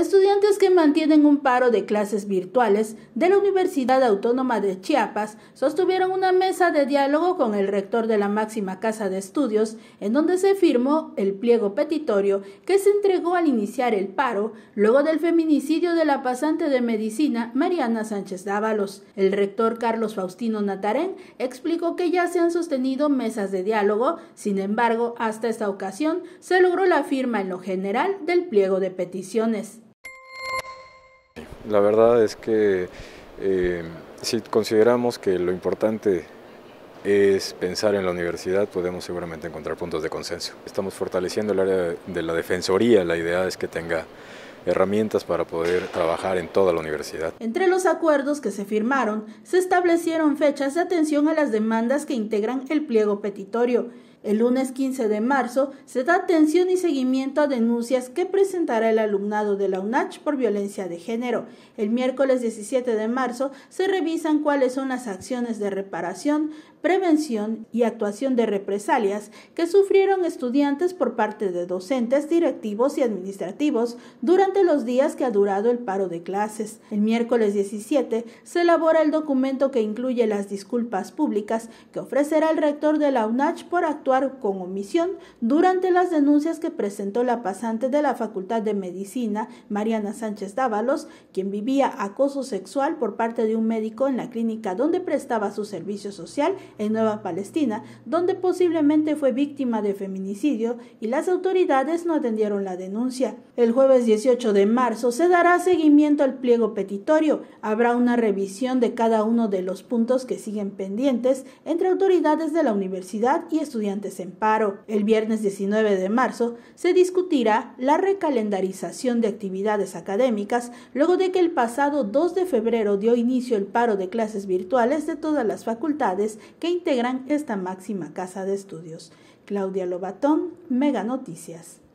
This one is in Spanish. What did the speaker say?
Estudiantes que mantienen un paro de clases virtuales de la Universidad Autónoma de Chiapas sostuvieron una mesa de diálogo con el rector de la máxima casa de estudios, en donde se firmó el pliego petitorio que se entregó al iniciar el paro luego del feminicidio de la pasante de medicina Mariana Sánchez Dávalos. El rector Carlos Faustino Natarén explicó que ya se han sostenido mesas de diálogo, sin embargo, hasta esta ocasión se logró la firma en lo general del pliego de peticiones. La verdad es que eh, si consideramos que lo importante es pensar en la universidad, podemos seguramente encontrar puntos de consenso. Estamos fortaleciendo el área de la defensoría, la idea es que tenga herramientas para poder trabajar en toda la universidad. Entre los acuerdos que se firmaron, se establecieron fechas de atención a las demandas que integran el pliego petitorio el lunes 15 de marzo se da atención y seguimiento a denuncias que presentará el alumnado de la UNACH por violencia de género. El miércoles 17 de marzo se revisan cuáles son las acciones de reparación, prevención y actuación de represalias que sufrieron estudiantes por parte de docentes, directivos y administrativos durante los días que ha durado el paro de clases. El miércoles 17 se elabora el documento que incluye las disculpas públicas que ofrecerá el rector de la UNACH por con omisión durante las denuncias que presentó la pasante de la Facultad de Medicina, Mariana Sánchez Dávalos, quien vivía acoso sexual por parte de un médico en la clínica donde prestaba su servicio social en Nueva Palestina, donde posiblemente fue víctima de feminicidio y las autoridades no atendieron la denuncia. El jueves 18 de marzo se dará seguimiento al pliego petitorio. Habrá una revisión de cada uno de los puntos que siguen pendientes entre autoridades de la universidad y estudiantes el viernes 19 de marzo se discutirá la recalendarización de actividades académicas luego de que el pasado 2 de febrero dio inicio el paro de clases virtuales de todas las facultades que integran esta máxima casa de estudios. Claudia Lobatón, Mega Noticias.